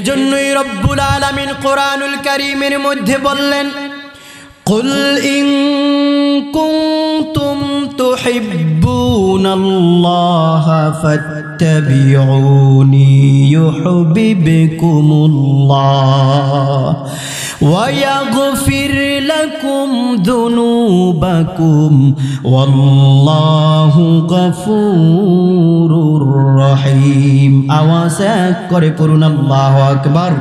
এজন্যই رب আলামিন قران কারীমের মধ্যে بلن قل إن كنتم تحبون الله فاتبعوني يحببكم الله ويغفر لكم ذنوبكم والله غفور رحيم أواسك قربنا الله أكبر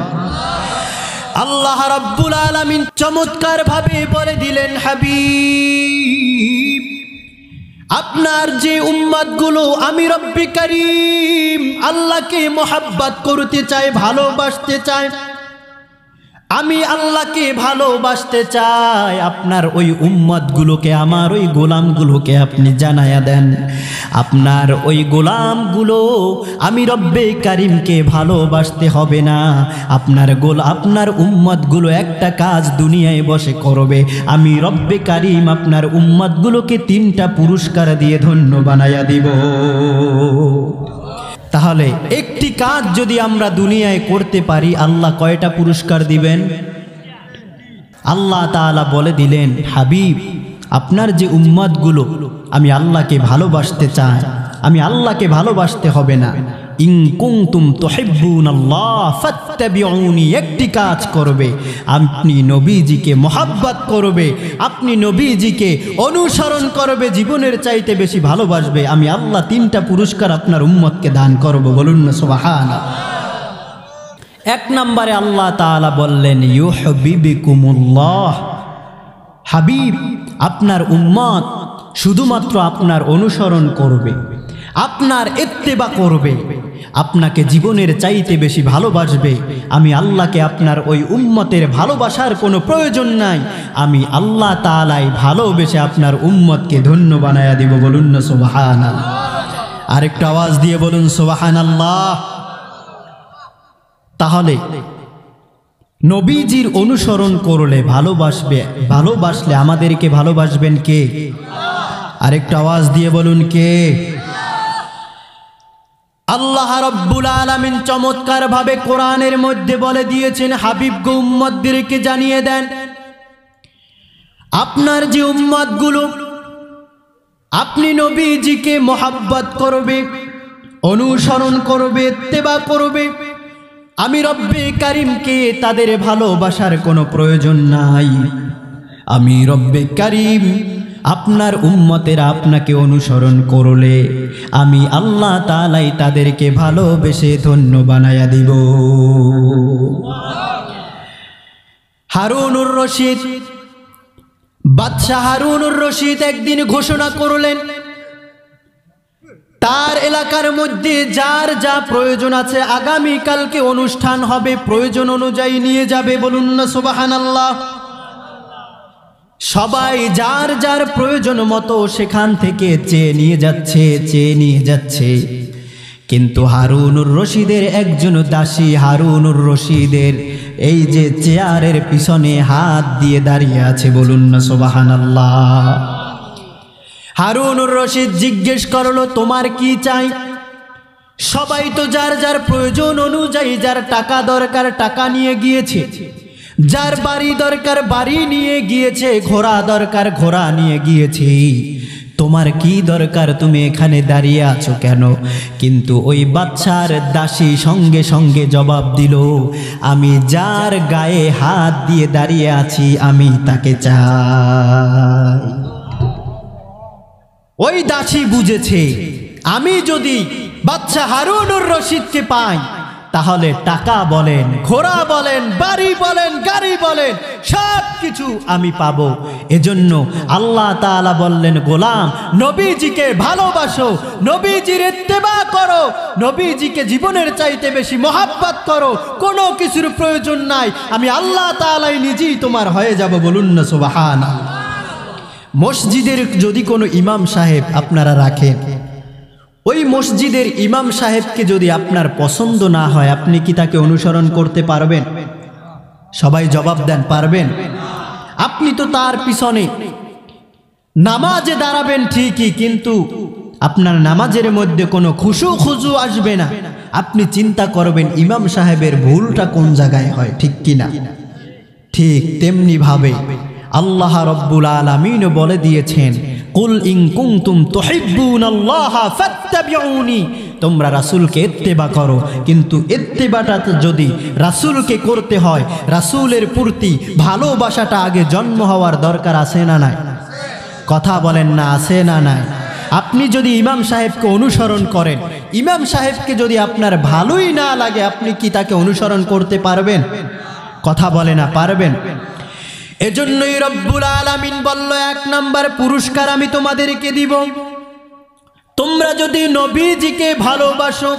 আল্লাহ রাব্বুল আলামিন চমৎকার ভাবে বলে দিলেন হাবিব আপনার যে উম্মাদগুলো আমি রব্বি করিম আল্লাহকে মোহাব্বত করতে চায় ভালোবাসতে চায় আমি আল্লাহকে ভালোবাসতে চাই আপনার ওই উম্মতগুলোকে আমার ওই গোলামগুলোকে আপনি জানাইয়া দেন আপনার ওই গোলামগুলো আমি রব্বে কারিমকে ভালোবাসতে হবে না আপনার গোল আপনার উম্মতগুলো একটা কাজ দুনিয়ায় বসে করবে আমি রব্বে কারিম আপনার উম্মতগুলোকে তিনটা পুরস্কার দিয়ে ধন্য বানায়া দিব তাহলে একটি কাজ যদি আমরা দুনিয়ায় করতে পারি আল্লাহ কয়টা পুরস্কার দিবেন আল্লাহ তালা বলে দিলেন হাবিব আপনার যে উম্মাদগুলো আমি আল্লাহকে ভালোবাসতে চাই আমি আল্লাহকে ভালোবাসতে হবে না আল্লাহ একটি কাজ করবে আপনি নবীজিকে মহাব্বাত করবে আপনি নবীজিকে অনুসরণ করবে জীবনের চাইতে বেশি ভালোবাসবে আমি আল্লাহ তিনটা পুরস্কার আপনার উম্মতকে দান করব বলুন না সোবাহান এক নম্বরে আল্লাহ তালা বললেন ইউহবিবিকুমুল্লাহ হাবিব আপনার উম্মত শুধুমাত্র আপনার অনুসরণ করবে আপনার এত্তেবা করবে আপনাকে জীবনের চাইতে বেশি ভালোবাসবে আমি আল্লাহকে আপনার ওই উম্মতের ভালোবাসার কোনো প্রয়োজন নাই আমি আল্লাহ তালাই ভালোবেসে আপনার উম্মতকে ধন্য বানায় দিব বলুন না সোবাহান আরেকটা আওয়াজ দিয়ে বলুন সোবাহান আল্লাহ তাহলে নবীজির অনুসরণ করলে ভালোবাসবে ভালোবাসলে আমাদেরকে ভালোবাসবেন কে আরেকটা আওয়াজ দিয়ে বলুন কে আল্লাহ রব্বুল আলমিন চমৎকার ভাবে কোরআনের মধ্যে বলে দিয়েছেন হাবিব গো উম্মদদেরকে জানিয়ে দেন আপনার যে উম্মতগুলো আপনি নবীজিকে মোহাব্বত করবে অনুসরণ করবে তেবা করবে আমি রব্বে কারিমকে তাদের ভালোবাসার কোনো প্রয়োজন নাই আমি রব্বে কারিম আপনার উম্মতের আপনাকে অনুসরণ করলে আমি আল্লাহ তালাই তাদেরকে ভালোবেসে ধন্য বানাইয়া দিব হারুনুর রশিদ বাদশাহ হারুনুর রশিদ একদিন ঘোষণা করলেন তার এলাকার মধ্যে যার যা প্রয়োজন আছে আগামীকালকে অনুষ্ঠান হবে প্রয়োজন অনুযায়ী নিয়ে যাবে বলুন না সুবাহান আল্লাহ সবাই যার যার প্রয়োজন মতো সেখান থেকে চেয়ে নিয়ে যাচ্ছে চেয়ে নিয়ে যাচ্ছে কিন্তু হারুনুর রশিদের একজন দাসী হারুনুর রশিদের এই যে চেয়ারের পিছনে হাত দিয়ে দাঁড়িয়ে আছে বলুন না সোবাহান আল্লাহ হারুনুর রশিদ জিজ্ঞেস করলো তোমার কি চাই সবাই তো যার যার প্রয়োজন অনুযায়ী যার টাকা দরকার টাকা নিয়ে গিয়েছে যার বাড়ি দরকার বাড়ি নিয়ে গিয়েছে ঘোড়া দরকার ঘোড়া নিয়ে গিয়েছি তোমার কি দরকার তুমি এখানে দাঁড়িয়ে আছো কেন কিন্তু ওই বাচ্চার দাসী সঙ্গে সঙ্গে জবাব দিল আমি যার গায়ে হাত দিয়ে দাঁড়িয়ে আছি আমি তাকে চাই ওই দাসী বুঝেছে আমি যদি বাচ্চা হারুনুর রশিদকে পাই তাহলে টাকা বলেন ঘোড়া বলেন বাড়ি বলেন গাড়ি বলেন সব কিছু আমি পাব এজন্য আল্লাহ তালা বললেন গোলাম নবীজিকে ভালোবাসো নবীজির ইত্তেবা করো নবীজিকে জীবনের চাইতে বেশি মহাব্বাত করো কোনো কিছুর প্রয়োজন নাই আমি আল্লাহ তালাই নিজেই তোমার হয়ে যাব বলুন না সুবাহান মসজিদের যদি কোনো ইমাম সাহেব আপনারা রাখেন ওই মসজিদের ইমাম সাহেবকে যদি আপনার পছন্দ না হয় আপনি কি তাকে অনুসরণ করতে পারবেন সবাই জবাব দেন পারবেন আপনি তো তার পিছনে নামাজে দাঁড়াবেন ঠিকই কিন্তু আপনার নামাজের মধ্যে কোনো খুশু খুজু আসবে না আপনি চিন্তা করবেন ইমাম সাহেবের ভুলটা কোন জায়গায় হয় ঠিক কিনা ঠিক তেমনিভাবে আল্লাহ রব্বুল আলমিনও বলে দিয়েছেন কুল ইং কুংতুম তোহিবুন ফাত্তাবিউনি তোমরা রাসুলকে এত্তেবা করো কিন্তু এত্তেবাটা যদি রাসুলকে করতে হয় রাসুলের প্রতি ভালোবাসাটা আগে জন্ম হওয়ার দরকার আছে না নাই কথা বলেন না আছে না নাই আপনি যদি ইমাম সাহেবকে অনুসরণ করেন ইমাম সাহেবকে যদি আপনার ভালোই না লাগে আপনি কি তাকে অনুসরণ করতে পারবেন কথা বলে না পারবেন এজন্যই রব্বুল আলামিন বলল এক নাম্বার পুরস্কার আমি তোমাদেরকে দিব তোমরা যদি নবীজিকে ভালোবাসো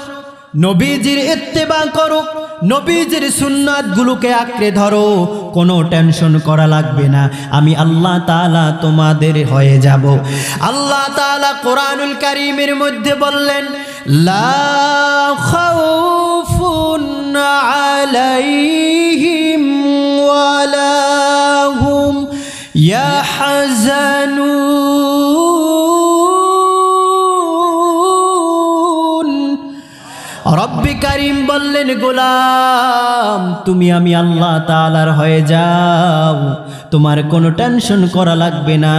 নবীজির এত্তেবা করো নবীজির গুলোকে আঁকড়ে ধরো কোনো টেনশন করা লাগবে না আমি আল্লাহ তালা তোমাদের হয়ে যাব আল্লাহ তালা কোরআনুল কারিমের মধ্যে বললেন লা আলাইহি يحزنون রব্বি কারিম বললেন গোলাম তুমি আমি আল্লাহ তালার হয়ে যাও তোমার কোনো টেনশন করা লাগবে না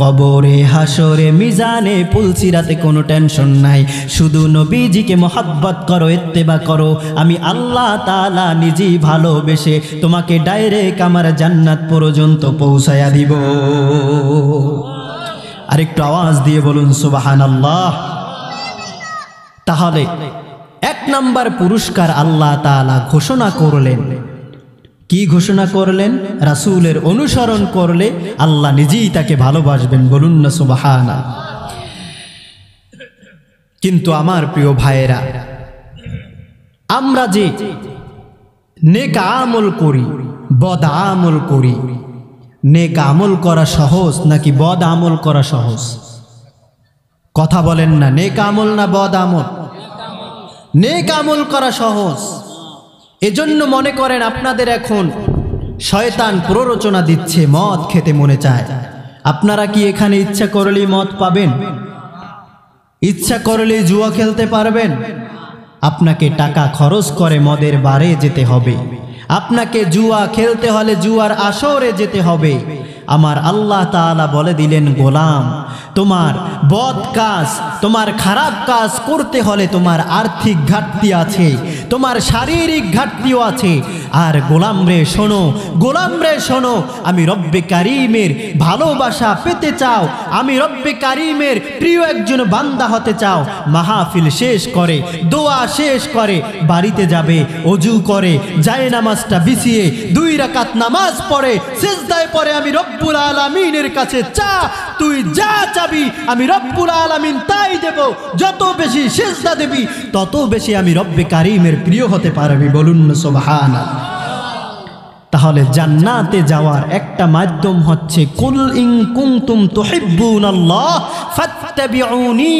কবরে হাসরে মিজানে পুলসিরাতে কোনো টেনশন নাই শুধু নবীজিকে মোহাব্বত করো এত্তেবা করো আমি আল্লাহ তালা নিজেই ভালোবেসে তোমাকে ডাইরেক্ট আমার জান্নাত পর্যন্ত পৌঁছায়া দিব আরেকটু আওয়াজ দিয়ে বলুন সুবাহান আল্লাহ তাহলে এক নাম্বার পুরস্কার আল্লাহ তালা ঘোষণা করলেন কি ঘোষণা করলেন রাসুলের অনুসরণ করলে আল্লাহ নিজেই তাকে ভালোবাসবেন বলুন না সুবাহানা কিন্তু আমার প্রিয় ভাইয়েরা আমরা যে নেক আমল করি বদ আমল করি নেক আমল করা সহজ নাকি বদ আমল করা সহজ কথা বলেন না নেক আমল না বদ আমল নেক আমল করা সহজ এজন্য মনে করেন আপনাদের এখন শয়তান প্ররোচনা দিচ্ছে মদ খেতে মনে চায় আপনারা কি এখানে ইচ্ছা করলেই মদ পাবেন ইচ্ছা করলেই জুয়া খেলতে পারবেন আপনাকে টাকা খরচ করে মদের বারে যেতে হবে আপনাকে জুয়া খেলতে হলে জুয়ার আসরে যেতে হবে আমার আল্লাহ তালা বলে দিলেন গোলাম তোমার বদ কাজ তোমার খারাপ কাজ করতে হলে তোমার আর্থিক ঘাটতি আছে তোমার শারীরিক ঘাটতিও আছে আর গোলাম রে শোনো গোলাম রে শোনো আমি রব্বে কারিমের ভালোবাসা পেতে চাও আমি রব্বে কারিমের প্রিয় একজন বান্দা হতে চাও মাহাফিল শেষ করে দোয়া শেষ করে বাড়িতে যাবে অজু করে যায় নামাজটা বিছিয়ে দুই রাকাত নামাজ পড়ে শেষদায় পরে আমি রব্বে রব্বুল আলমিনের কাছে চা তুই যা চাবি আমি রব্বুল আলমিন তাই দেব যত বেশি শেষদা দেবি তত বেশি আমি রব্বে কারিমের প্রিয় হতে পারবি বলুন সোভান তাহলে জান্নাতে যাওয়ার একটা মাধ্যম হচ্ছে কুল ইং কুমতুম তুহিব্বুন আল্লাহ ফাত্তাবিউনি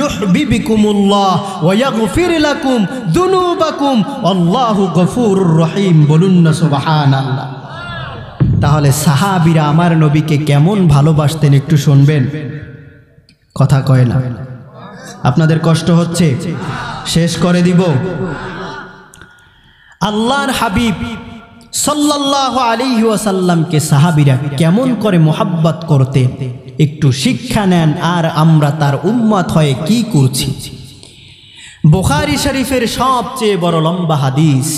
ইউহিব্বুকুমুল্লাহ ওয়া ইয়াগফির লাকুম যুনুবাকুম আল্লাহু গফুরুর রহিম বলুন না সুবহানাল্লাহ তাহলে সাহাবিরা আমার নবীকে কেমন ভালোবাসতেন একটু শুনবেন কথা কয় না আপনাদের কষ্ট হচ্ছে শেষ করে দিব আল্লাহর হাবিব সাল্লাহ আলী ওয়াসাল্লামকে সাহাবিরা কেমন করে মোহাব্বত করতে একটু শিক্ষা নেন আর আমরা তার উম্মত হয়ে কি করছি বোখারি শরীফের সবচেয়ে বড় লম্বা হাদিস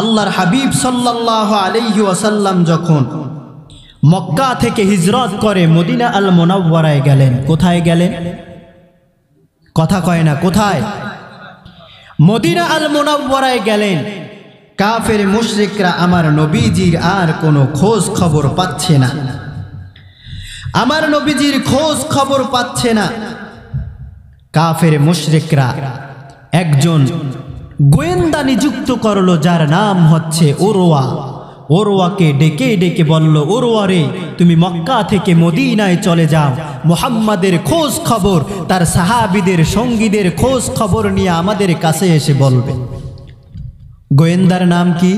আল্লাহর হাবিব সাল্লাহ আলাইহি ওয়াসাল্লাম যখন মক্কা থেকে হিজরত করে মদিনা আল মোনাব্বরায় গেলেন কোথায় গেলেন কথা কয় না কোথায় মদিনা আল মোনাব্বরায় গেলেন কাফের মুশ্রিকরা আমার নবীজির আর কোনো খোঁজ খবর পাচ্ছে না আমার নবীজির খোঁজ খবর পাচ্ছে না কাফের মুশ্রিকরা একজন গোয়েন্দা নিযুক্ত করলো যার নাম হচ্ছে ওরোয়া ওরোয়াকে ডেকে ডেকে বলল ওরোয়া রে তুমি মক্কা থেকে মদিনায় চলে যাও মোহাম্মাদের খোঁজ খবর তার সাহাবিদের সঙ্গীদের খোঁজ খবর নিয়ে আমাদের কাছে এসে বলবে গোয়েন্দার নাম কি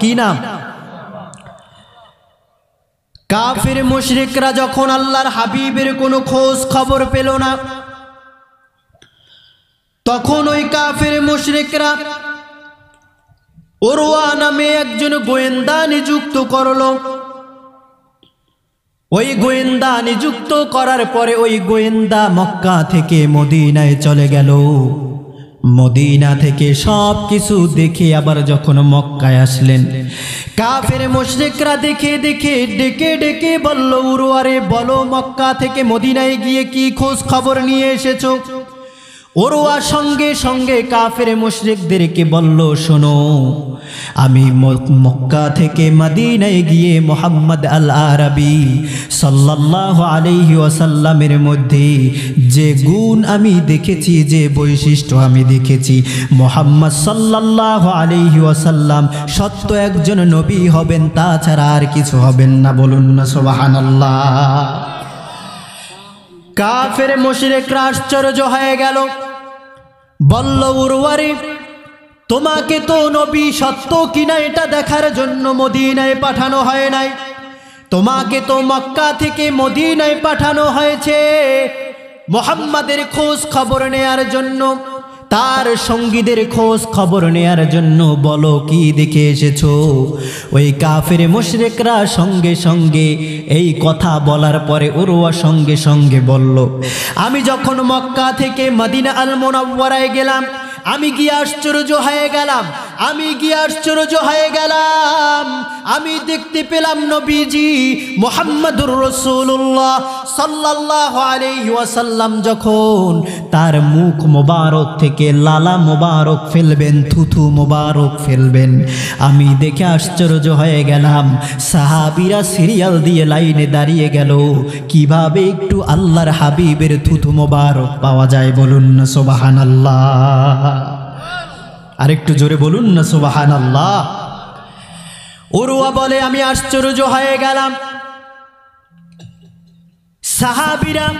কি নাম কাফের মুশরিকরা যখন আল্লাহর হাবিবের কোনো খোঁজ খবর পেল না তখন ওই কাফের মুশরিকরা ওরুয়া নামে একজন গোয়েন্দা নিযুক্ত করল ওই গোয়েন্দা নিযুক্ত করার পরে ওই গোয়েন্দা মক্কা থেকে মদিনায় চলে গেল মদিনা থেকে সব কিছু দেখে আবার যখন মক্কায় আসলেন কাফের মুশরিকরা দেখে দেখে ডেকে ডেকে বলল উরুয়ারে বলো মক্কা থেকে মদিনায় গিয়ে কি খোঁজ খবর নিয়ে এসেছো ওরুয়া সঙ্গে সঙ্গে কাফের মুশরিকদেরকে বলল শোনো আমি মক্কা থেকে মাদিনায় গিয়ে মোহাম্মদ আল আরবি সাল্লাহ আলহি ওয়াসাল্লামের মধ্যে যে গুণ আমি দেখেছি যে বৈশিষ্ট্য আমি দেখেছি মোহাম্মদ সাল্লাহ আলহি ওয়াসাল্লাম সত্য একজন নবী হবেন তাছাড়া আর কিছু হবেন না বলুন না সোবাহান আল্লাহ কাফের মুশরিক ক্রাশ্চর্য হয়ে গেল বলল উরওয়ারি তোমাকে তো নবী সত্য কিনা এটা দেখার জন্য মদিনায় পাঠানো হয় নাই তোমাকে তো মক্কা থেকে মদিনায় পাঠানো হয়েছে মোহাম্মদের খোঁজ খবর নেয়ার জন্য তার সঙ্গীদের খোঁজ খবর নেয়ার জন্য বলো কি দেখে এসেছো ওই কাফের মুশরেকরা সঙ্গে সঙ্গে এই কথা বলার পরে ওরোয়া সঙ্গে সঙ্গে বলল আমি যখন মক্কা থেকে মদিনা আল মোনাব্বরায় গেলাম আমি কি আশ্চর্য হয়ে গেলাম আমি গিয়ে আশ্চর্য হয়ে গেলাম আমি দেখতে পেলাম নবীজি মোহাম্মদুর রসুল্লাহ সাল্লাহ আলাইসাল্লাম যখন তার মুখ মোবারক থেকে লালা মোবারক ফেলবেন থুথু মোবারক ফেলবেন আমি দেখে আশ্চর্য হয়ে গেলাম সাহাবিরা সিরিয়াল দিয়ে লাইনে দাঁড়িয়ে গেল কিভাবে একটু আল্লাহর হাবিবের থুথু মোবারক পাওয়া যায় বলুন সোবাহান আল্লাহ আরেকটু জোরে বলুন না সুবাহান আল্লাহ ওরুয়া বলে আমি আশ্চর্য হয়ে গেলাম সাহাবিরাম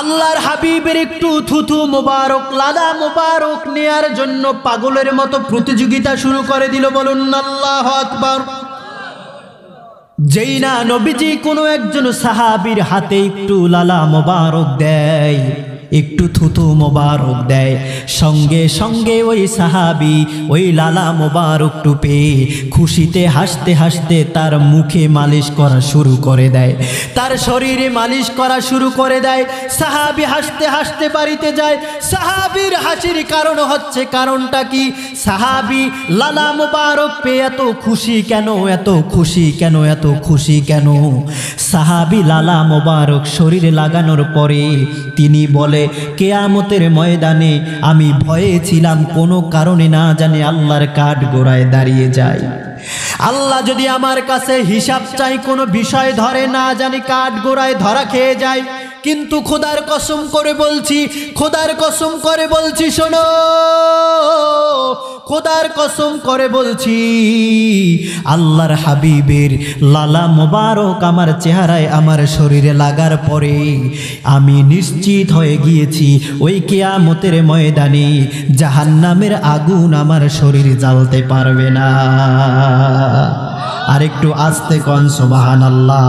আল্লাহর হাবিবের একটু থুথু মোবারক লাদা মোবারক নেয়ার জন্য পাগলের মতো প্রতিযোগিতা শুরু করে দিল বলুন আল্লাহ আকবর যেই না নবীজি কোনো একজন সাহাবির হাতে একটু লালা মোবারক দেয় একটু থুতু মোবারক দেয় সঙ্গে সঙ্গে ওই সাহাবি ওই লালা মোবারক টুপে খুশিতে হাসতে হাসতে তার মুখে মালিশ করা শুরু করে দেয় তার শরীরে মালিশ করা শুরু করে দেয় সাহাবি হাসতে হাসতে বাড়িতে যায় সাহাবির হাসির কারণ হচ্ছে কারণটা কি সাহাবি লালা মোবারক পেয়ে এত খুশি কেন এত খুশি কেন এত খুশি কেন সাহাবি লালা মোবারক শরীরে লাগানোর পরে তিনি বলে বলে কেয়ামতের ময়দানে আমি ভয়ে ছিলাম কোনো কারণে না জানে আল্লাহর কাঠ গোড়ায় দাঁড়িয়ে যায় আল্লাহ যদি আমার কাছে হিসাব চাই কোনো বিষয় ধরে না জানি কাঠ গোড়ায় ধরা খেয়ে যায় কিন্তু খোদার কসম করে বলছি খোদার কসম করে বলছি শোনো খোদার কসম করে বলছি আল্লাহর হাবিবের লালা মোবারক আমার চেহারায় আমার শরীরে লাগার পরে আমি নিশ্চিত হয়ে গিয়েছি ওই কেয়ামতের ময়দানে জাহান্নামের আগুন আমার শরীর জ্বালতে পারবে না আরেকটু আসতে কন সোবাহান আল্লাহ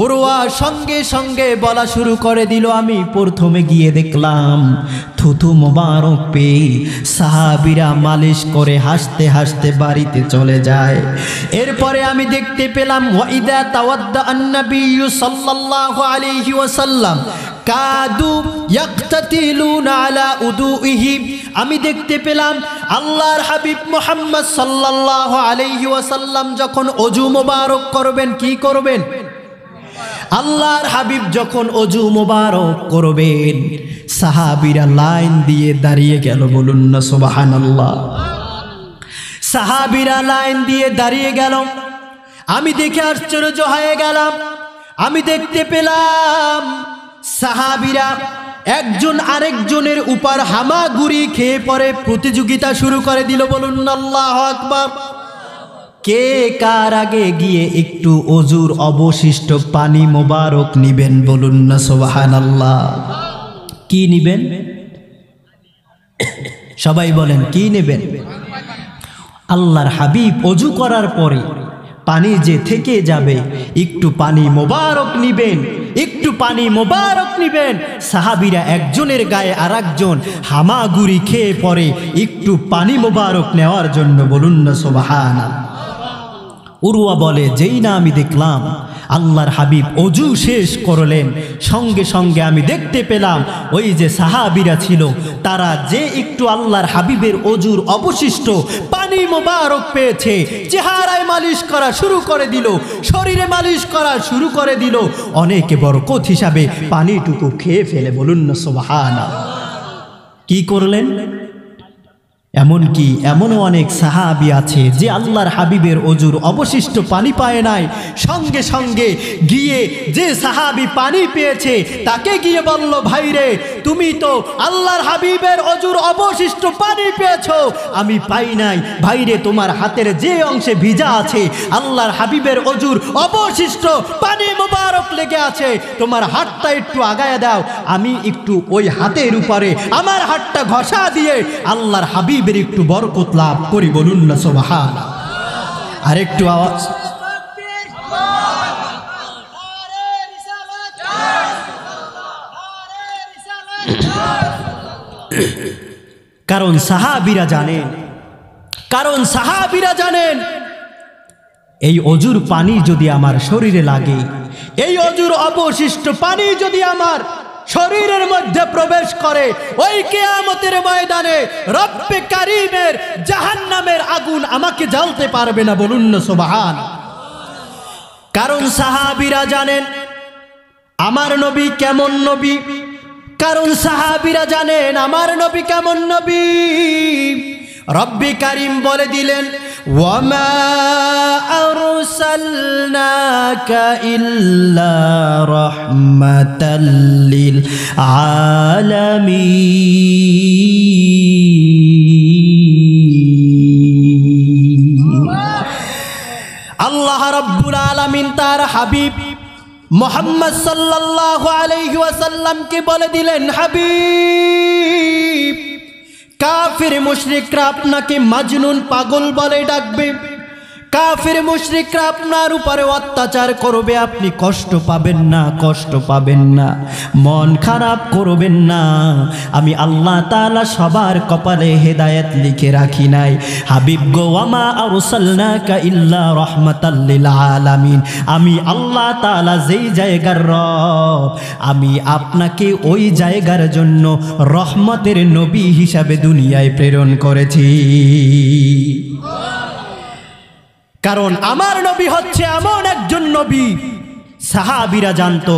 ওরুয়া সঙ্গে সঙ্গে বলা শুরু করে দিল আমি প্রথমে গিয়ে দেখলাম থুথু মোবারক পেয়ে সাহাবিরা মালিশ করে হাসতে হাসতে বাড়িতে চলে যায় এরপরে আমি দেখতে পেলাম ওয়াইদা তাওয়াদ্দা সাল্লাল্লাহু আলাইহি ওয়াসাল্লাম কাদু ইয়াকতাতিলুনা আলা উদুইহি আমি দেখতে পেলাম আল্লাহর হাবিব মোহাম্মদ সাল্লাল্লাহু আলাইহি ওয়াসাল্লাম যখন অজু মোবারক করবেন কি করবেন আল্লাহর হাবিব যখন অজু মোবারক করবেন সাহাবিরা লাইন দিয়ে দাঁড়িয়ে গেল বলুন না সোবাহান আল্লাহ সাহাবিরা লাইন দিয়ে দাঁড়িয়ে গেল আমি দেখে আশ্চর্য হয়ে গেলাম আমি দেখতে পেলাম সাহাবিরা একজন আরেকজনের উপার হামাগুড়ি খেয়ে পরে প্রতিযোগিতা শুরু করে দিল বলুন আল্লাহ আকবার কে কার আগে গিয়ে একটু অজুর অবশিষ্ট পানি মোবারক নিবেন বলুন না সোবাহান আল্লাহ কি নিবেন সবাই বলেন কি নেবেন আল্লাহর হাবিব অজু করার পরে পানি যে থেকে যাবে একটু পানি মোবারক নিবেন একটু পানি মোবারক নিবেন সাহাবিরা একজনের গায়ে আর একজন হামাগুড়ি খেয়ে পরে একটু পানি মোবারক নেওয়ার জন্য বলুন না সোবাহান আল্লাহ উরুয়া বলে যেই না আমি দেখলাম আল্লাহর হাবিব অজু শেষ করলেন সঙ্গে সঙ্গে আমি দেখতে পেলাম ওই যে সাহাবিরা ছিল তারা যে একটু আল্লাহর হাবিবের অজুর অবশিষ্ট পানি মোবারক পেয়েছে চেহারায় মালিশ করা শুরু করে দিল শরীরে মালিশ করা শুরু করে দিল অনেকে বরকত হিসাবে পানিটুকু খেয়ে ফেলে বলুন না সোহানা কি করলেন এমনকি এমনও অনেক সাহাবি আছে যে আল্লাহর হাবিবের অজুর অবশিষ্ট পানি পায় নাই সঙ্গে সঙ্গে গিয়ে যে সাহাবি পানি পেয়েছে তাকে গিয়ে বলল ভাইরে তুমি তো আল্লাহর হাবিবের অজুর অবশিষ্ট পানি পেয়েছ আমি পাই নাই ভাইরে তোমার হাতের যে অংশে ভিজা আছে আল্লাহর হাবিবের অজুর অবশিষ্ট পানি মোবারক লেগে আছে তোমার হাতটা একটু আগায় দাও আমি একটু ওই হাতের উপরে আমার হাতটা ঘষা দিয়ে আল্লাহর হাবিব তাকরিবের একটু বরকত লাভ করি বলুন না আর একটু আওয়াজ কারণ সাহাবিরা জানেন কারণ সাহাবিরা জানেন এই অজুর পানি যদি আমার শরীরে লাগে এই অজুর অবশিষ্ট পানি যদি আমার শরীরের মধ্যে প্রবেশ করে ওই কেয়ামতের ময়দানে রব্বে কারিমের জাহান নামের আগুন আমাকে জ্বালতে পারবে না বলুন না সোবাহান কারণ সাহাবিরা জানেন আমার নবী কেমন নবী কারণ সাহাবিরা জানেন আমার নবী কেমন নবী রব্বি কারিম বলে দিলেন وما أرسلناك إلا رحمة للعالمين الله رب العالمين تار حبيب محمد صلى الله عليه وسلم কে বলে حبيب কাফির মুশরিকরা আপনাকে মাজনুন পাগল বলে ডাকবে কাফের মুশ্রিকরা আপনার উপরে অত্যাচার করবে আপনি কষ্ট পাবেন না কষ্ট পাবেন না মন খারাপ করবেন না আমি আল্লাহ তালা সবার কপালে হেদায়েত লিখে রাখি নাই হাবিব গোয়ামা আরসাল্লাকা ইল্লা আল্লাহ আলামিন আমি আল্লাহ তালা যেই জায়গার রব আমি আপনাকে ওই জায়গার জন্য রহমতের নবী হিসাবে দুনিয়ায় প্রেরণ করেছি কারণ আমার নবী হচ্ছে এমন একজন নবী সাহাবিরা জানত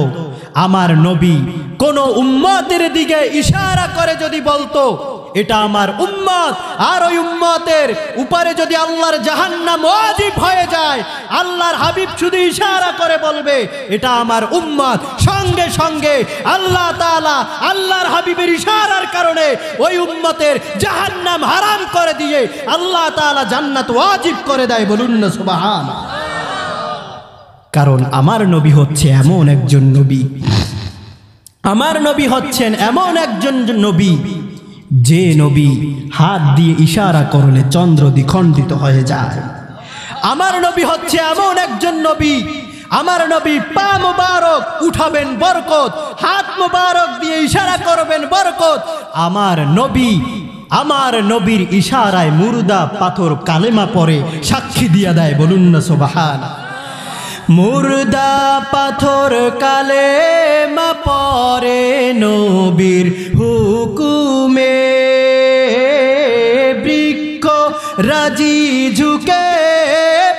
আমার নবী কোনো উম্মতের দিকে ইশারা করে যদি বলতো এটা আমার উম্মত আর ওই উম্মতের উপরে যদি আল্লাহর জাহান্নাম ওয়াজিব হয়ে যায় আল্লাহর হাবিব শুধু ইশারা করে বলবে এটা আমার উম্মত সঙ্গে সঙ্গে আল্লাহ তাআলা আল্লাহর হাবিবের ইশারার কারণে ওই উম্মতের জাহান্নাম হারাম করে দিয়ে আল্লাহ তাআলা জান্নাত ওয়াজিব করে দেয় বলুন না সুবাহান কারণ আমার নবী হচ্ছে এমন একজন নবী আমার নবী হচ্ছেন এমন একজন নবী যে নবী হাত দিয়ে ইশারা করলে চন্দ্র দ্বিখণ্ডিত হয়ে যায় আমার নবী হচ্ছে এমন একজন নবী আমার নবী পা মুবারক উঠাবেন বরকত হাত মুবারক দিয়ে ইশারা করবেন বরকত আমার নবী আমার নবীর ইশারায় মুরুদা পাথর কালেমা পরে সাক্ষী দিয়া দেয় বলুন না সোবাহান মুরদা পাথর কালেমা পরে নবীর হুকুমে বৃক্ষ রাজি ঝুঁকে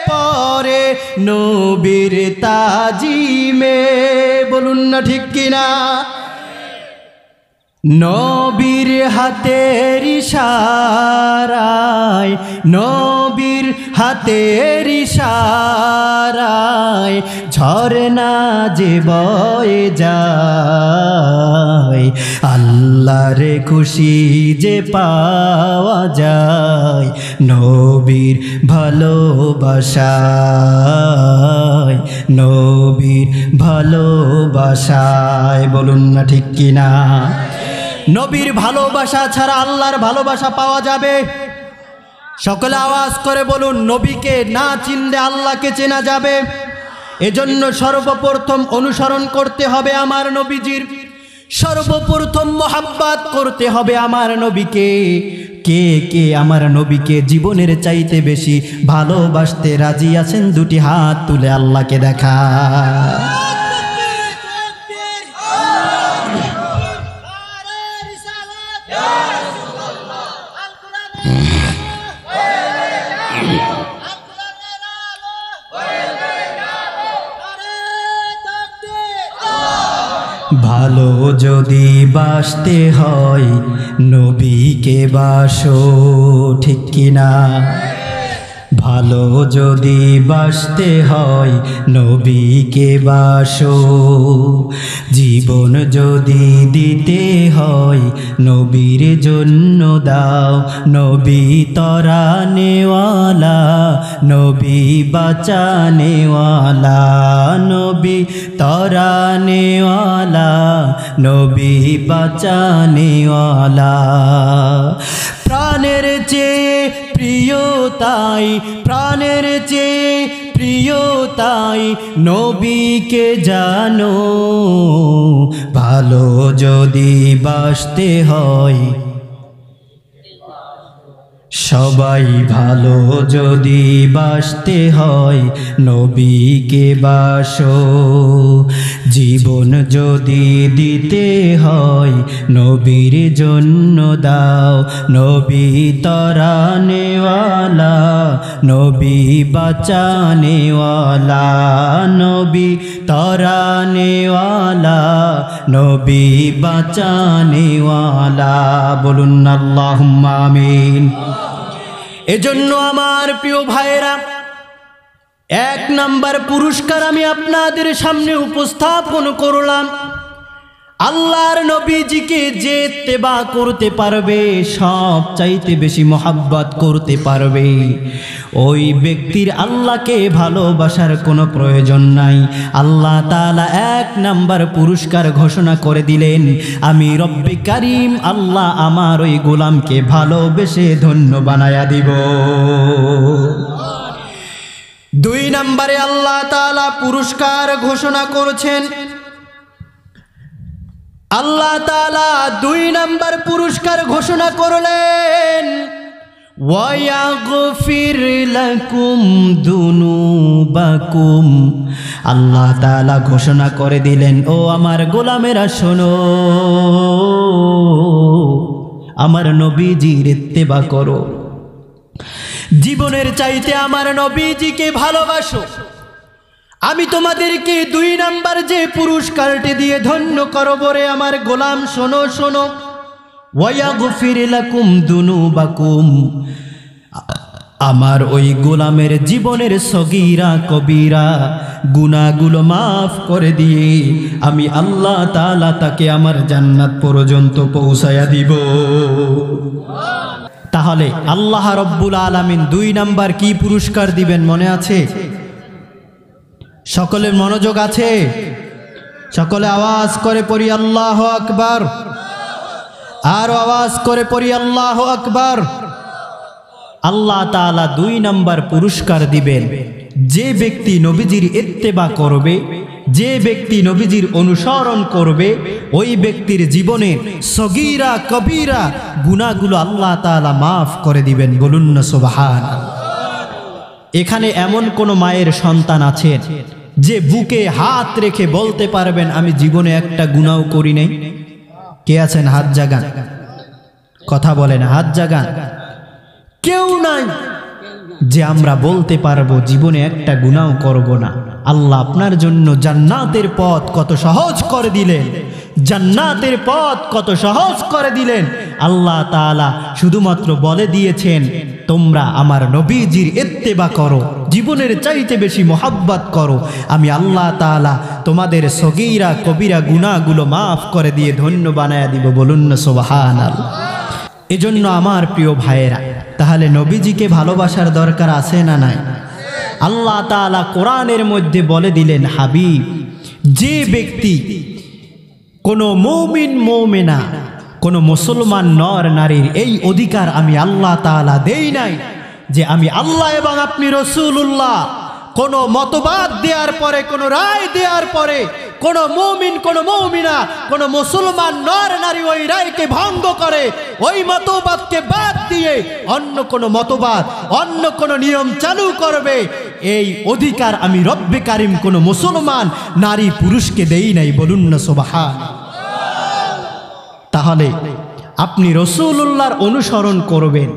পরে নবীর তাজিমে বলুন না ঠিক কিনা নবীর হাতের ইশারায় নবীর হাতের ইশারায় ঝরনা যে বয়ে যায় আল্লাহর খুশি যে পাওয়া যায় নবীর ভালোবাসায় নবীর ভালোবাসায় বলুন না ঠিক কিনা নবীর ভালোবাসা ছাড়া আল্লাহর ভালোবাসা পাওয়া যাবে সকলে আওয়াজ করে বলুন নবীকে না চিনলে আল্লাহকে চেনা যাবে এজন্য সর্বপ্রথম অনুসরণ করতে হবে আমার নবীজির সর্বপ্রথম মোহাব্বাত করতে হবে আমার নবীকে কে কে আমার নবীকে জীবনের চাইতে বেশি ভালোবাসতে রাজি আছেন দুটি হাত তুলে আল্লাহকে দেখা ভালো যদি বাসতে হয় নবীকে বাসো ঠিক কিনা ভালো যদি বাসতে হয় নবীকে বাসো জীবন যদি দিতে হয় নবীর জন্য দাও নবী তরা নেওয়ালা নবী বাঁচা নেওয়ালা নবী তরা নেওয়ালা নবী বাঁচা নেওয়ালা প্রাণের চেয়ে প্রিয় তাই প্রাণের চেয়ে প্রিয় তাই নবীকে জানো ভালো যদি বাসতে হয় সবাই ভালো যদি বাসতে হয় নবীকে বাসো জীবন যদি দিতে হয় নবীর জন্য দাও নবী তরা নেওয়ালা নবী বাঁচানেওয়ালা নেওয়ালা নবী তরা নেওয়ালা নবী বাঁচানেওয়ালা বলুন আল্লাহ আমিন এজন্য আমার প্রিয় ভাইরা এক নাম্বার পুরস্কার আমি আপনাদের সামনে উপস্থাপন করলাম আল্লাহর নবীজিকে যে তেবা করতে পারবে সব চাইতে বেশি মোহাব্বত করতে পারবে ওই ব্যক্তির আল্লাহকে ভালোবাসার কোনো প্রয়োজন নাই আল্লাহ তালা এক নাম্বার পুরস্কার ঘোষণা করে দিলেন আমি রব্বে কারিম আল্লাহ আমার ওই গোলামকে ভালোবেসে ধন্য বানায়া দিব দুই নম্বরে আল্লাহ তালা পুরস্কার ঘোষণা করছেন আল্লাহ তালা দুই নম্বর পুরস্কার ঘোষণা করলেন আল্লাহ তালা ঘোষণা করে দিলেন ও আমার গোলামেরা শোনো আমার নবীজির ইত্তেবা করো জীবনের চাইতে আমার নবীজিকে ভালোবাসো আমি তোমাদেরকে দুই নাম্বার যে পুরস্কারটি দিয়ে ধন্য করবরে আমার গোলাম শোনো শোনো ওয়া গুফির লাকুম দুনু বাকুম আমার ওই গোলামের জীবনের সগিরা কবিরা গুনাগুলো মাফ করে দিয়ে আমি আল্লাহ তালা তাকে আমার জান্নাত পর্যন্ত পৌঁছায়া দিব তাহলে আল্লাহ রব্বুল আলমিন দুই নাম্বার কি পুরস্কার দিবেন মনে আছে সকলের মনোযোগ আছে সকলে আওয়াজ করে পড়ি আল্লাহ আকবার আর আওয়াজ করে পড়ি আল্লাহ আকবার আল্লাহ তালা দুই নাম্বার পুরস্কার দিবেন যে ব্যক্তি নবীজির এত্তেবা করবে যে ব্যক্তি নবীজির অনুসরণ করবে ওই ব্যক্তির জীবনে সগিরা কবিরা গুণাগুলো আল্লাহ তালা মাফ করে দিবেন বলুন না সোবাহান এখানে এমন কোন মায়ের সন্তান আছেন যে বুকে হাত রেখে বলতে পারবেন আমি জীবনে একটা গুণাও করি নাই কে আছেন হাত জাগান কথা বলেন হাত জাগান কেউ নাই যে আমরা বলতে পারবো জীবনে একটা গুণাও করব না আল্লাহ আপনার জন্য জান্নাতের পথ কত সহজ করে দিলেন জান্নাতের পথ কত সহজ করে দিলেন আল্লাহ তালা শুধুমাত্র বলে দিয়েছেন তোমরা আমার নবীজির এত্তেবা করো জীবনের চাইতে বেশি মোহাব্বাত করো আমি আল্লাহ তালা তোমাদের সগিরা কবিরা গুণাগুলো মাফ করে দিয়ে ধন্য বানায় দিব বলুন সোবাহান এজন্য আমার প্রিয় ভাইয়েরা তাহলে নবীজিকে ভালোবাসার দরকার আছে না নাই আল্লাহ তালা কোরআনের মধ্যে বলে দিলেন হাবিব যে ব্যক্তি কোনো মৌমিন মৌমেনা কোনো মুসলমান নর নারীর এই অধিকার আমি আল্লাহ তালা দেই নাই যে আমি আল্লাহ এবং আপনি রসুল্লাহ কোনো মতবাদ দেওয়ার পরে কোনো রায় দেওয়ার পরে কোনো মৌমিন কোনো মৌমিনা কোনো মুসলমান নর নারী ওই রায়কে ভঙ্গ করে ওই মতবাদকে বাদ দিয়ে অন্য কোনো মতবাদ অন্য কোনো নিয়ম চালু করবে এই অধিকার আমি রব্বে কারিম কোনো মুসলমান নারী পুরুষকে দেই নাই বলুন না সোবাহা তাহলে আপনি রসুল্লাহর অনুসরণ করবেন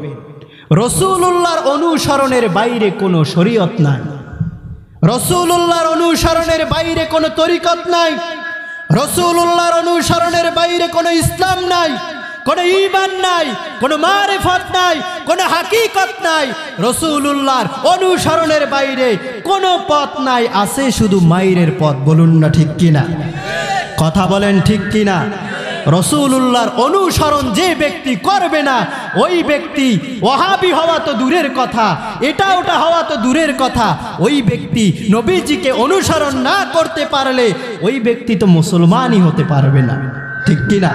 রসুল্লাহর অনুসরণের বাইরে কোনো শরীয়ত নাই রসুল্লাহর অনুসরণের বাইরে কোনো তরিকত নাই রসুল্লাহর অনুসরণের বাইরে কোনো ইসলাম নাই কোন ইমান নাই মারে ফত নাই কোন হাকিকত নাই রসুল্লাহর অনুসরণের বাইরে কোনো পথ নাই আছে শুধু মাইরের পথ বলুন না ঠিক কিনা কথা বলেন ঠিক কিনা রসুল্লাহর অনুসরণ যে ব্যক্তি করবে না ওই ব্যক্তি ওহাবি হওয়া তো দূরের কথা এটা ওটা হওয়া তো দূরের কথা ওই ব্যক্তি নবীজিকে অনুসরণ না করতে পারলে ওই ব্যক্তি তো মুসলমানই হতে পারবে না ঠিক কিনা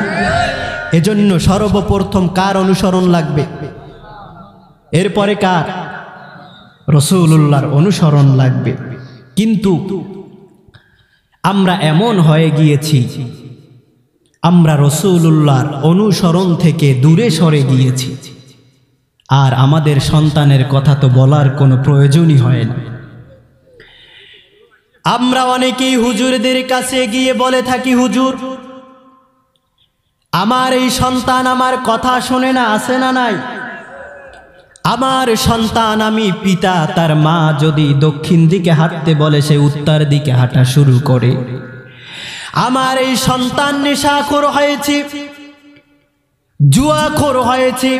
এজন্য সর্বপ্রথম কার অনুসরণ লাগবে এরপরে কার রসুল্লাহর অনুসরণ লাগবে কিন্তু আমরা এমন হয়ে গিয়েছি আমরা রসুল্লাহর অনুসরণ থেকে দূরে সরে গিয়েছি আর আমাদের সন্তানের কথা তো বলার কোনো প্রয়োজনই হয় না আমরা অনেকেই হুজুরদের কাছে গিয়ে বলে থাকি হুজুর আমার এই সন্তান আমার কথা শোনে না আসে না নাই আমার সন্তান আমি পিতা তার মা যদি দক্ষিণ দিকে হাঁটতে বলে সে উত্তর দিকে হাঁটা শুরু করে আমার এই সন্তান নেশাখোর হয়েছে জুয়াখোর হয়েছে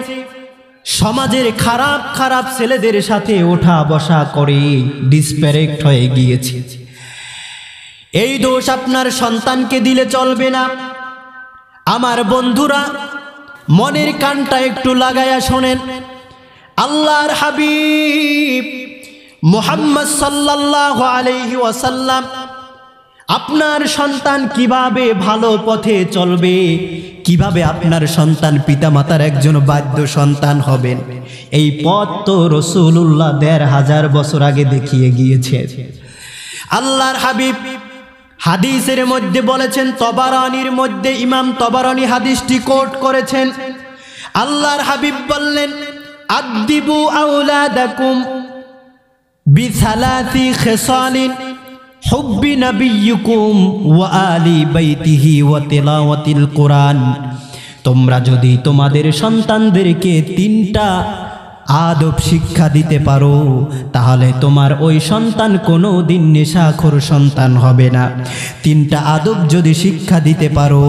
সমাজের খারাপ খারাপ ছেলেদের সাথে ওঠা বসা করে ডিসপ্যারেক্ট হয়ে গিয়েছে এই দোষ আপনার সন্তানকে দিলে চলবে না আমার বন্ধুরা মনের কানটা একটু লাগায়া শোনেন আল্লাহর হাবিব মোহাম্মদ সাল্লাহ আলহি ওয়াসাল্লাম আপনার সন্তান কিভাবে ভালো পথে চলবে কিভাবে আপনার সন্তান পিতামাতার একজন বাধ্য সন্তান হবেন এই পথ তো রসুল্লাহ দেড় হাজার বছর আগে দেখিয়ে গিয়েছে আল্লাহর হাবিব হাদিসের মধ্যে বলেছেন তবারানির মধ্যে ইমাম তবারানি হাদিসটি কোট করেছেন আল্লাহর হাবিব বললেন আদিবু আউলাদাকুম বিসালাতি খেসালিন হুব্বি নবিয়ুকুম ওয়া আলি বাইতিহি ওয়া তিলাওয়াতিল কোরআন তোমরা যদি তোমাদের সন্তানদেরকে তিনটা আদব শিক্ষা দিতে পারো তাহলে তোমার ওই সন্তান কোনো দিন নেশাখোর সন্তান হবে না তিনটা আদব যদি শিক্ষা দিতে পারো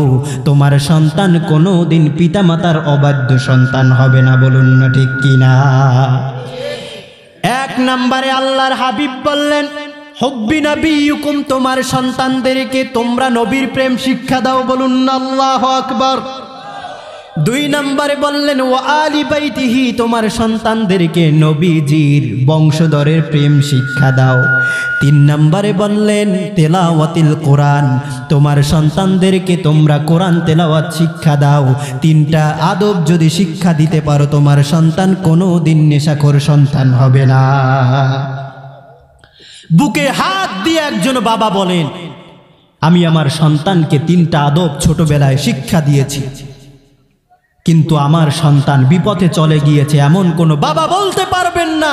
তোমার সন্তান কোনো দিন পিতামাতার অবাধ্য সন্তান হবে না বলুন না ঠিক কিনা এক নম্বরে আল্লাহর হাবিব বললেন হব্বি নবী তোমার সন্তানদেরকে তোমরা নবীর প্রেম শিক্ষা দাও বলুন আল্লাহ আকবর দুই নম্বরে বললেন ও আলী বাইতিহি তোমার সন্তানদেরকে নবীজির বংশধরের প্রেম শিক্ষা দাও তিন নম্বরে বললেন তেলাওয়াতিল কোরআন তোমার সন্তানদেরকে তোমরা কোরআন তেলাওয়াত শিক্ষা দাও তিনটা আদব যদি শিক্ষা দিতে পারো তোমার সন্তান কোনো দিন নেশাখোর সন্তান হবে না বুকে হাত দিয়ে একজন বাবা বলেন আমি আমার সন্তানকে তিনটা আদব ছোটবেলায় শিক্ষা দিয়েছি কিন্তু আমার সন্তান বিপথে চলে গিয়েছে এমন কোনো বাবা বলতে পারবেন না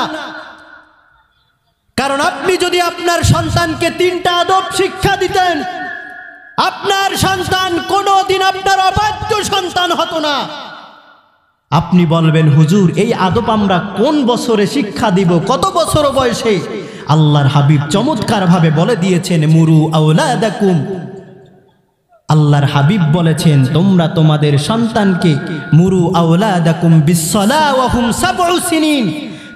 কারণ আপনি যদি আপনার সন্তানকে তিনটা আদব শিক্ষা দিতেন আপনার সন্তান কোনো দিন আপনার অবাধ্য সন্তান হতো না আপনি বলবেন হুজুর এই আদব আমরা কোন বছরে শিক্ষা দিব কত বছর বয়সে আল্লাহর হাবিব চমৎকারভাবে বলে দিয়েছেন মুরু দেখুন আল্লাহর হাবিব বলেছেন তোমরা তোমাদের সন্তানকে মুরু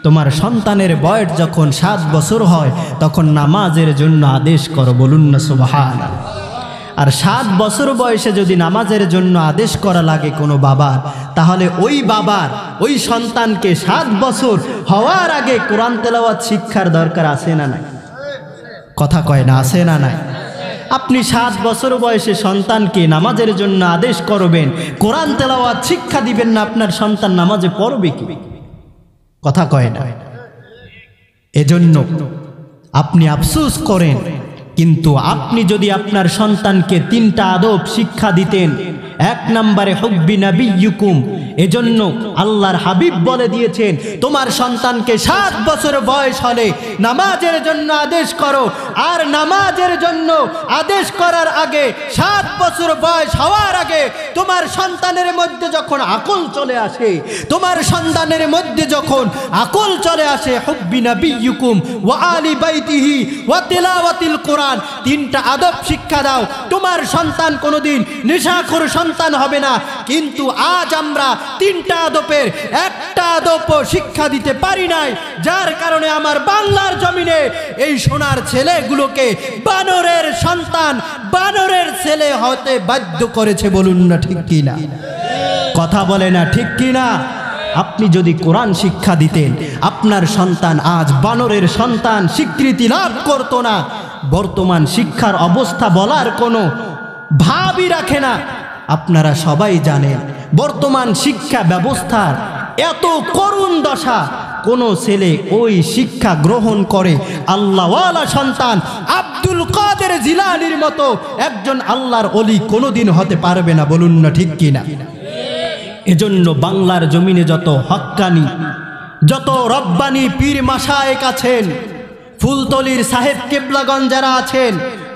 তোমার সন্তানের বয়স যখন সাত বছর হয় তখন নামাজের জন্য আদেশ করো বলুন না সুবাহান আর সাত বছর বয়সে যদি নামাজের জন্য আদেশ করা লাগে কোনো বাবার তাহলে ওই বাবার ওই সন্তানকে সাত বছর হওয়ার আগে কোরআন তেলাওয়াত শিক্ষার দরকার আছে না নাই কথা কয় না আছে না নাই আপনি সাত বছর বয়সে সন্তানকে নামাজের জন্য আদেশ করবেন কোরআন তেলাওয়াত শিক্ষা দিবেন না আপনার সন্তান নামাজে পড়বে কি কথা কয় না এজন্য আপনি আফসুস করেন কিন্তু আপনি যদি আপনার সন্তানকে তিনটা আদব শিক্ষা দিতেন এক নম্বরে হব্বি নাবি ইউকুম এজন্য আল্লাহর হাবিব বলে দিয়েছেন তোমার সন্তানকে সাত বছর বয়স হলে নামাজের জন্য আদেশ করো আর নামাজের জন্য আদেশ করার আগে সাত বছর বয়স হওয়ার আগে তোমার সন্তানের মধ্যে যখন আকল চলে আসে তোমার সন্তানের মধ্যে যখন আকল চলে আসে হব্বি নাবি ইউকুম ওয়া আলি বাইতিহি ওয়া তেলাওয়াতিল কোরআন মুসলমান তিনটা আদব শিক্ষা দাও তোমার সন্তান কোনোদিন নেশাখোর সন্তান হবে না কিন্তু আজ আমরা তিনটা আদপের একটা আদপ শিক্ষা দিতে পারি নাই যার কারণে আমার বাংলার জমিনে এই সোনার ছেলেগুলোকে বানরের সন্তান বানরের ছেলে হতে বাধ্য করেছে বলুন না ঠিক কি না কথা বলে না ঠিক কি না আপনি যদি কোরআন শিক্ষা দিতেন আপনার সন্তান আজ বানরের সন্তান স্বীকৃতি লাভ করতো না বর্তমান শিক্ষার অবস্থা বলার কোনো ভাবই রাখে না আপনারা সবাই জানেন বর্তমান শিক্ষা ব্যবস্থার এত করুণ দশা কোনো ছেলে ওই শিক্ষা গ্রহণ করে আল্লাহওয়ালা সন্তান আব্দুল কাদের জিলানির মতো একজন আল্লাহর অলি কোনোদিন হতে পারবে না বলুন না ঠিক কিনা এজন্য বাংলার জমিনে যত হক্কানি যত রব্বানি পীর মাসায়েক আছেন ফুলতলির সাহেব কেবলাগঞ্জ যারা আছেন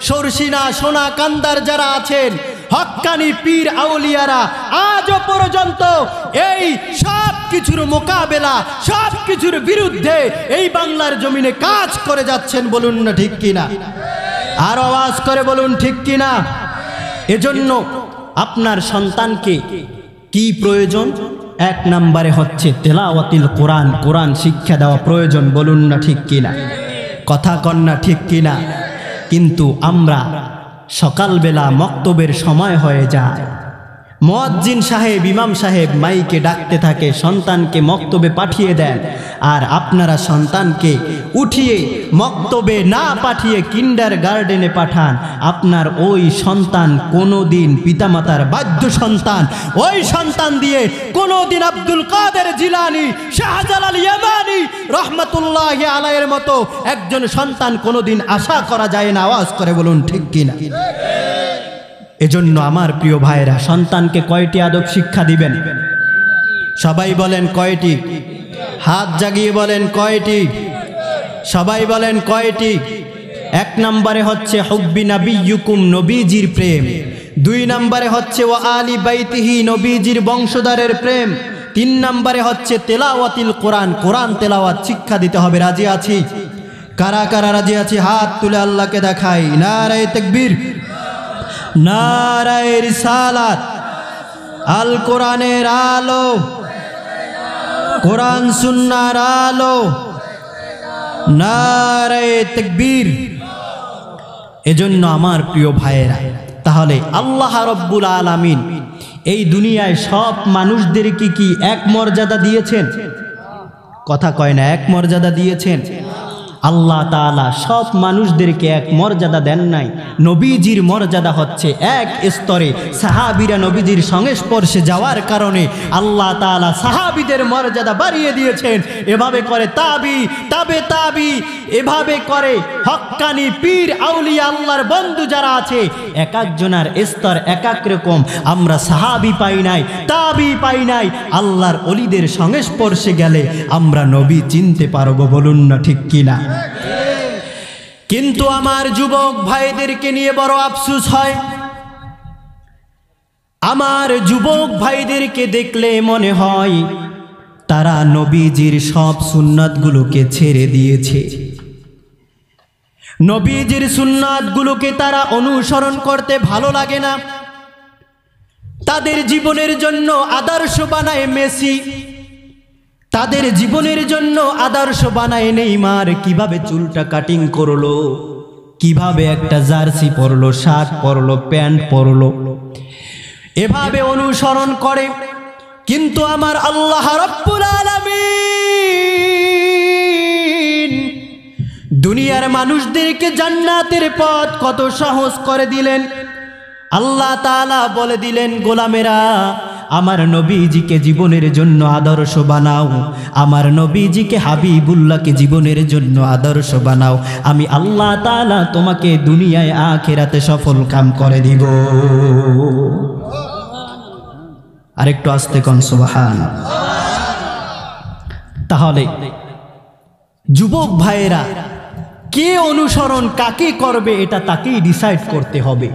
সরসিনা সোনা কান্দার যারা আছেন হক্কানি পীর আউলিয়ারা আজও পর্যন্ত এই সব কিছুর মোকাবেলা সব কিছুর বিরুদ্ধে এই বাংলার জমিনে কাজ করে যাচ্ছেন বলুন না ঠিক কিনা আর আওয়াজ করে বলুন ঠিক কিনা এজন্য আপনার সন্তানকে কি প্রয়োজন এক নম্বরে হচ্ছে তেলাওয়াতিল কোরআন কোরআন শিক্ষা দেওয়া প্রয়োজন বলুন না ঠিক কিনা কথা কন্যা ঠিক কিনা কিন্তু আমরা সকালবেলা মক্তবের সময় হয়ে যায় মোয়াজ্জিন সাহেব ইমাম সাহেব মাইকে ডাকতে থাকে সন্তানকে মক্তবে পাঠিয়ে দেন আর আপনারা সন্তানকে উঠিয়ে মক্তবে না পাঠিয়ে কিন্ডার গার্ডেনে পাঠান আপনার ওই সন্তান কোনো দিন পিতামাতার বাধ্য সন্তান ওই সন্তান দিয়ে কোনো দিন আব্দুল কাদের জিলানি শাহজালাল ইয়ামানি রহমতুল্লাহ আলাইয়ের মতো একজন সন্তান কোনো দিন আশা করা যায় না আওয়াজ করে বলুন ঠিক কিনা এজন্য আমার প্রিয় ভাইরা সন্তানকে কয়টি আদব শিক্ষা দিবেন সবাই বলেন কয়টি হাত জাগিয়ে বলেন কয়টি সবাই বলেন কয়টি এক নম্বরে হচ্ছে হব্বি নাবি ইউকুম নবীজির প্রেম দুই নম্বরে হচ্ছে ও আলি বাইতিহি নবীজির বংশধরের প্রেম তিন নম্বরে হচ্ছে তেলাওয়াতিল কোরআন কোরআন তেলাওয়াত শিক্ষা দিতে হবে রাজি আছি কারা কারা রাজি আছি হাত তুলে আল্লাহকে দেখাই রে তেকবীর নারায়ের সালাত আল কোরআনের আলো কোরআন সুন্নার আলো নারায় তেকবীর এজন্য আমার প্রিয় ভাইয়েরা তাহলে আল্লাহ রব্বুল আলামিন এই দুনিয়ায় সব মানুষদের কি কি এক মর্যাদা দিয়েছেন কথা কয় না এক মর্যাদা দিয়েছেন আল্লাহ তালা সব মানুষদেরকে এক মর্যাদা দেন নাই নবীজির মর্যাদা হচ্ছে এক স্তরে সাহাবিরা নবীজির সংস্পর্শে যাওয়ার কারণে আল্লাহ তালা সাহাবিদের মর্যাদা বাড়িয়ে দিয়েছেন এভাবে করে তাবি তাবে তাবি এভাবে করে হক্কানি পীর আউলি আল্লাহর বন্ধু যারা আছে এক একজনার স্তর এক এক রকম আমরা সাহাবি পাই নাই তাবি পাই নাই আল্লাহর অলিদের সংস্পর্শে গেলে আমরা নবী চিনতে পারবো বলুন না ঠিক কিনা কিন্তু আমার যুবক ভাইদেরকে নিয়ে বড় আফসুস হয় আমার যুবক ভাইদেরকে দেখলে মনে হয় তারা নবীজির সব সুন্নাতগুলোকে ছেড়ে দিয়েছে নবীজির সুন্নাতগুলোকে তারা অনুসরণ করতে ভালো লাগে না তাদের জীবনের জন্য আদর্শ বানায় মেসি তাদের জীবনের জন্য আদর্শ বানায় নেইমার কিভাবে চুলটা কাটিং করলো কিভাবে একটা জার্সি পরলো শার্ট পরলো প্যান্ট পরলো এভাবে অনুসরণ করে কিন্তু আমার আল্লাহ রব্বুল আলামিন দুনিয়ার মানুষদেরকে জান্নাতের পথ কত সহজ করে দিলেন আল্লাহ তাআলা বলে দিলেন গোলামেরা আমার নবীজিকে জীবনের জন্য আদর্শ বানাও আমার নবীজিকে হাবিবুল্লাহকে জীবনের জন্য আদর্শ বানাও আমি আল্লাহ তালা তোমাকে দুনিয়ায় আখেরাতে সফল কাম করে দিব আরেকটু আসতে কন সুবাহান তাহলে যুবক ভাইয়েরা কে অনুসরণ কাকে করবে এটা তাকেই ডিসাইড করতে হবে